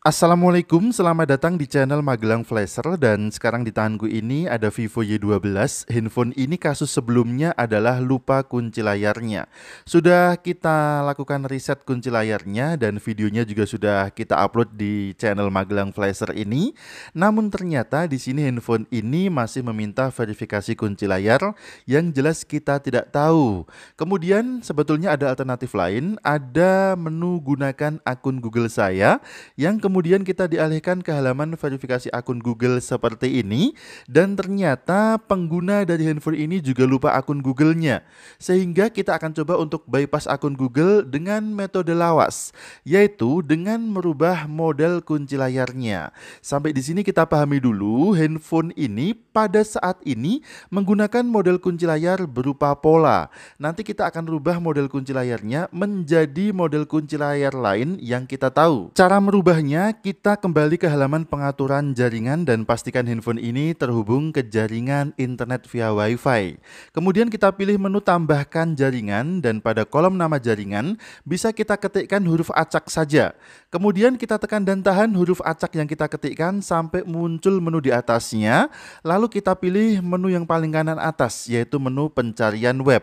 Assalamualaikum, selamat datang di channel Magelang Flasher dan sekarang di tanganku ini ada Vivo Y12. Handphone ini kasus sebelumnya adalah lupa kunci layarnya. Sudah kita lakukan riset kunci layarnya dan videonya juga sudah kita upload di channel Magelang Flasher ini. Namun ternyata di sini handphone ini masih meminta verifikasi kunci layar yang jelas kita tidak tahu. Kemudian sebetulnya ada alternatif lain, ada menu gunakan akun Google saya yang kemudian kemudian kita dialihkan ke halaman verifikasi akun Google seperti ini dan ternyata pengguna dari handphone ini juga lupa akun Google-nya. Sehingga kita akan coba untuk bypass akun Google dengan metode lawas, yaitu dengan merubah model kunci layarnya. Sampai di sini kita pahami dulu handphone ini pada saat ini menggunakan model kunci layar berupa pola. Nanti kita akan rubah model kunci layarnya menjadi model kunci layar lain yang kita tahu. Cara merubahnya Selanjutnya, kita kembali ke halaman pengaturan jaringan dan pastikan handphone ini terhubung ke jaringan internet via wifi Kemudian kita pilih menu tambahkan jaringan dan pada kolom nama jaringan bisa kita ketikkan huruf acak saja. Kemudian kita tekan dan tahan huruf acak yang kita ketikkan sampai muncul menu di atasnya. Lalu kita pilih menu yang paling kanan atas yaitu menu pencarian web.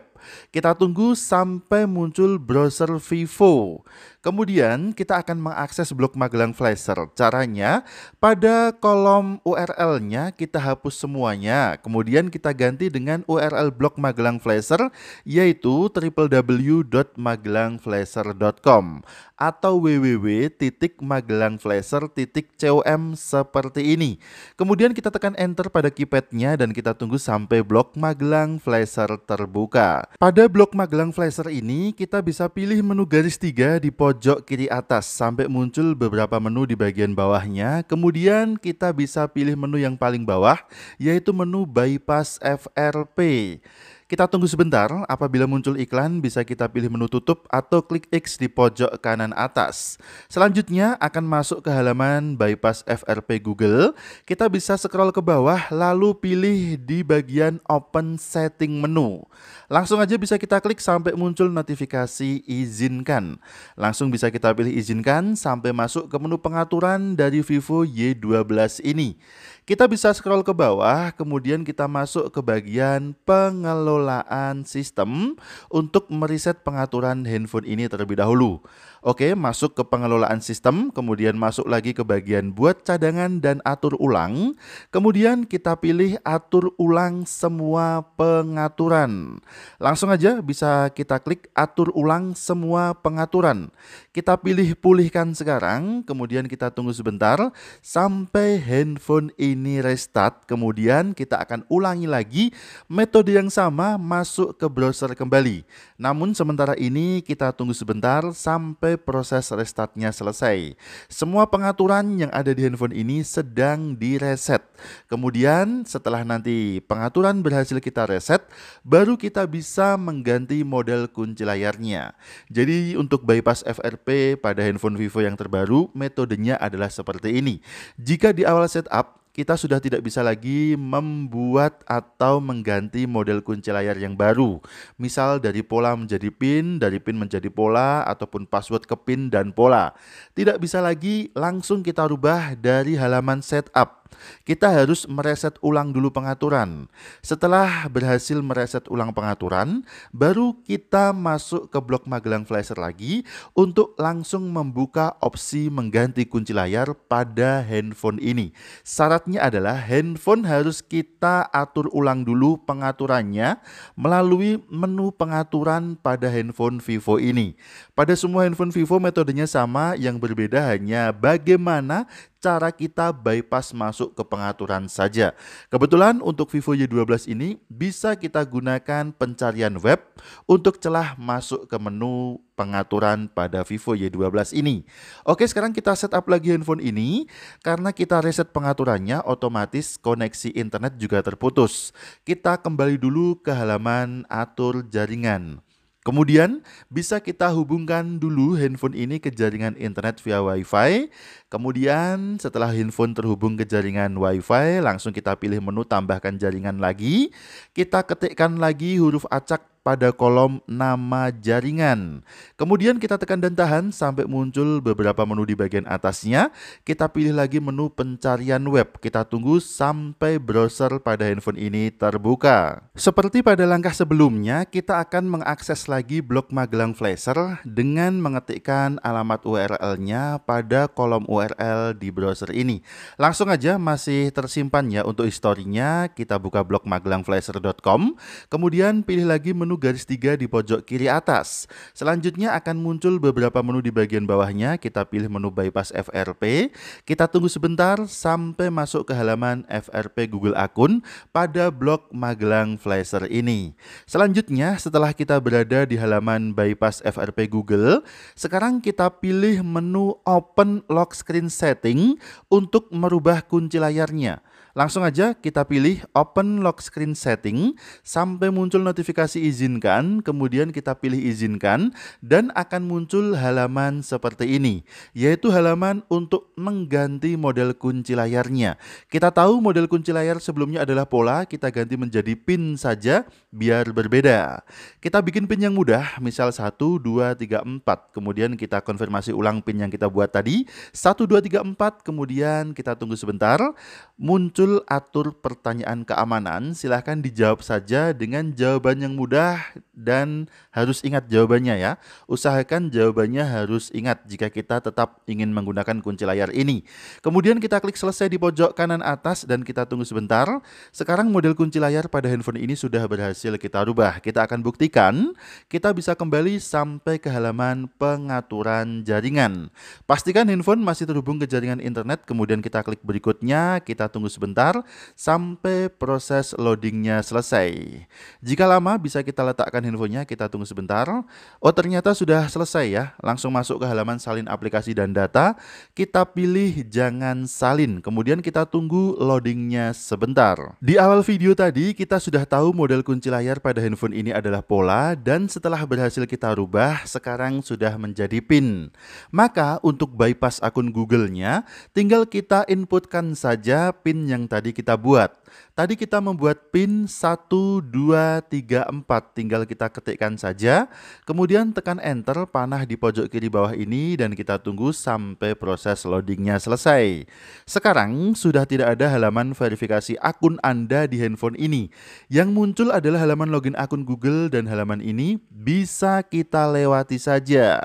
Kita tunggu sampai muncul browser Vivo. Kemudian kita akan mengakses blog Magelang Flasher. Caranya pada kolom URL-nya kita hapus semuanya. Kemudian kita ganti dengan URL blog Magelang Flasher yaitu www.magelangflasher.com atau www.magelangflaser.com seperti ini. Kemudian kita tekan enter pada keypadnya dan kita tunggu sampai blok Magelang Flasher terbuka. Pada blok Magelang Flasher ini kita bisa pilih menu garis tiga di pojok kiri atas sampai muncul beberapa menu di bagian bawahnya. Kemudian kita bisa pilih menu yang paling bawah yaitu menu bypass FRP. Kita tunggu sebentar, apabila muncul iklan bisa kita pilih menu tutup atau klik X di pojok kanan atas. Selanjutnya akan masuk ke halaman bypass FRP Google. Kita bisa scroll ke bawah lalu pilih di bagian open setting menu. Langsung aja bisa kita klik sampai muncul notifikasi izinkan. Langsung bisa kita pilih izinkan sampai masuk ke menu pengaturan dari Vivo Y12 ini. Kita bisa scroll ke bawah kemudian kita masuk ke bagian pengelola pengelolaan sistem untuk meriset pengaturan handphone ini terlebih dahulu. Oke, masuk ke pengelolaan sistem, kemudian masuk lagi ke bagian buat cadangan dan atur ulang. Kemudian kita pilih atur ulang semua pengaturan. Langsung aja bisa kita klik atur ulang semua pengaturan. Kita pilih pulihkan sekarang, kemudian kita tunggu sebentar sampai handphone ini restart. Kemudian kita akan ulangi lagi metode yang sama masuk ke browser kembali. Namun sementara ini kita tunggu sebentar sampai proses restartnya selesai. Semua pengaturan yang ada di handphone ini sedang direset. Kemudian setelah nanti pengaturan berhasil kita reset, baru kita bisa mengganti model kunci layarnya. Jadi untuk bypass FRP pada handphone Vivo yang terbaru, metodenya adalah seperti ini. Jika di awal setup kita sudah tidak bisa lagi membuat atau mengganti model kunci layar yang baru. Misal dari pola menjadi pin, dari pin menjadi pola, ataupun password ke pin dan pola. Tidak bisa lagi langsung kita rubah dari halaman setup kita harus mereset ulang dulu pengaturan. Setelah berhasil mereset ulang pengaturan, baru kita masuk ke blok Magelang Flasher lagi untuk langsung membuka opsi mengganti kunci layar pada handphone ini. Syaratnya adalah handphone harus kita atur ulang dulu pengaturannya melalui menu pengaturan pada handphone Vivo ini. Pada semua handphone Vivo metodenya sama, yang berbeda hanya bagaimana cara kita bypass masuk ke pengaturan saja. Kebetulan untuk Vivo Y12 ini bisa kita gunakan pencarian web untuk celah masuk ke menu pengaturan pada Vivo Y12 ini. Oke, sekarang kita setup lagi handphone ini karena kita reset pengaturannya otomatis koneksi internet juga terputus. Kita kembali dulu ke halaman atur jaringan. Kemudian bisa kita hubungkan dulu handphone ini ke jaringan internet via WiFi. Kemudian setelah handphone terhubung ke jaringan WiFi, langsung kita pilih menu tambahkan jaringan lagi. Kita ketikkan lagi huruf acak pada kolom nama jaringan. Kemudian kita tekan dan tahan sampai muncul beberapa menu di bagian atasnya. Kita pilih lagi menu pencarian web. Kita tunggu sampai browser pada handphone ini terbuka. Seperti pada langkah sebelumnya, kita akan mengakses lagi blog Magelang Flasher dengan mengetikkan alamat URL-nya pada kolom URL di browser ini. Langsung aja masih tersimpan ya untuk historinya. Kita buka blog magelangflasher.com, kemudian pilih lagi menu garis 3 di pojok kiri atas. Selanjutnya akan muncul beberapa menu di bagian bawahnya. Kita pilih menu bypass FRP. Kita tunggu sebentar sampai masuk ke halaman FRP Google Akun pada blog Magelang Flasher ini. Selanjutnya setelah kita berada di halaman bypass FRP Google, sekarang kita pilih menu Open Lock Screen Setting untuk merubah kunci layarnya. Langsung aja kita pilih open lock screen setting sampai muncul notifikasi izinkan, kemudian kita pilih izinkan dan akan muncul halaman seperti ini, yaitu halaman untuk mengganti model kunci layarnya. Kita tahu model kunci layar sebelumnya adalah pola, kita ganti menjadi pin saja biar berbeda. Kita bikin pin yang mudah, misal 1, 2, 3, 4, kemudian kita konfirmasi ulang pin yang kita buat tadi, 1, 2, 3, 4, kemudian kita tunggu sebentar, muncul judul atur pertanyaan keamanan, silahkan dijawab saja dengan jawaban yang mudah dan harus ingat jawabannya ya. Usahakan jawabannya harus ingat jika kita tetap ingin menggunakan kunci layar ini. Kemudian kita klik selesai di pojok kanan atas dan kita tunggu sebentar. Sekarang model kunci layar pada handphone ini sudah berhasil kita rubah. Kita akan buktikan, kita bisa kembali sampai ke halaman pengaturan jaringan. Pastikan handphone masih terhubung ke jaringan internet, kemudian kita klik berikutnya, kita tunggu sebentar sebentar sampai proses loadingnya selesai. Jika lama bisa kita letakkan handphonenya, kita tunggu sebentar. Oh ternyata sudah selesai ya, langsung masuk ke halaman salin aplikasi dan data. Kita pilih jangan salin, kemudian kita tunggu loadingnya sebentar. Di awal video tadi kita sudah tahu model kunci layar pada handphone ini adalah pola dan setelah berhasil kita rubah sekarang sudah menjadi pin. Maka untuk bypass akun Google-nya tinggal kita inputkan saja pin yang yang tadi kita buat. Tadi kita membuat pin 1, 2, 3, 4. Tinggal kita ketikkan saja. Kemudian tekan enter panah di pojok kiri bawah ini dan kita tunggu sampai proses loadingnya selesai. Sekarang sudah tidak ada halaman verifikasi akun Anda di handphone ini. Yang muncul adalah halaman login akun Google dan halaman ini bisa kita lewati saja.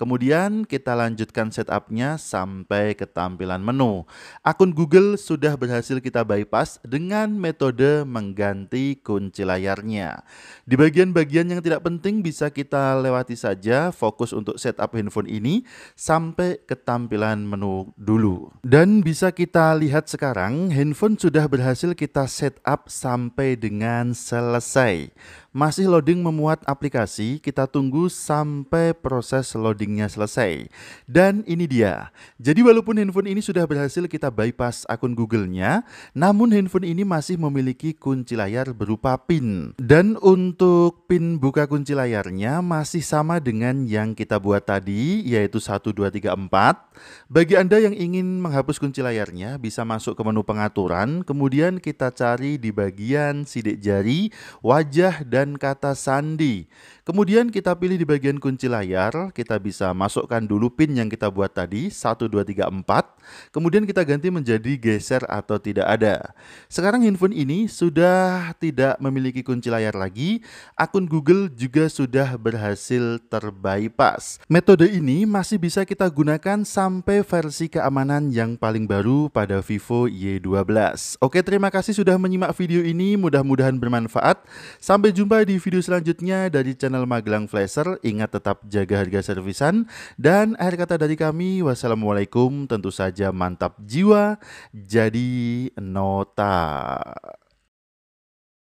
Kemudian kita lanjutkan setupnya sampai ke tampilan menu. Akun Google sudah berhasil berhasil kita bypass dengan metode mengganti kunci layarnya. Di bagian-bagian yang tidak penting bisa kita lewati saja, fokus untuk setup handphone ini sampai ke tampilan menu dulu. Dan bisa kita lihat sekarang, handphone sudah berhasil kita setup sampai dengan selesai. Masih loading memuat aplikasi, kita tunggu sampai proses loadingnya selesai. Dan ini dia. Jadi walaupun handphone ini sudah berhasil kita bypass akun Google-nya, namun handphone ini masih memiliki kunci layar berupa PIN. Dan untuk PIN buka kunci layarnya masih sama dengan yang kita buat tadi, yaitu 1234. Bagi Anda yang ingin menghapus kunci layarnya, bisa masuk ke menu pengaturan, kemudian kita cari di bagian sidik jari, wajah, dan dan kata sandi. Kemudian kita pilih di bagian kunci layar, kita bisa masukkan dulu pin yang kita buat tadi, 1, 2, 3, 4. Kemudian kita ganti menjadi geser atau tidak ada. Sekarang handphone ini sudah tidak memiliki kunci layar lagi, akun Google juga sudah berhasil terbypass. Metode ini masih bisa kita gunakan sampai versi keamanan yang paling baru pada Vivo Y12. Oke, terima kasih sudah menyimak video ini, mudah-mudahan bermanfaat. Sampai jumpa Jumpa di video selanjutnya dari channel Magelang Flasher. Ingat tetap jaga harga servisan. Dan akhir kata dari kami, wassalamualaikum. Tentu saja mantap jiwa, jadi nota.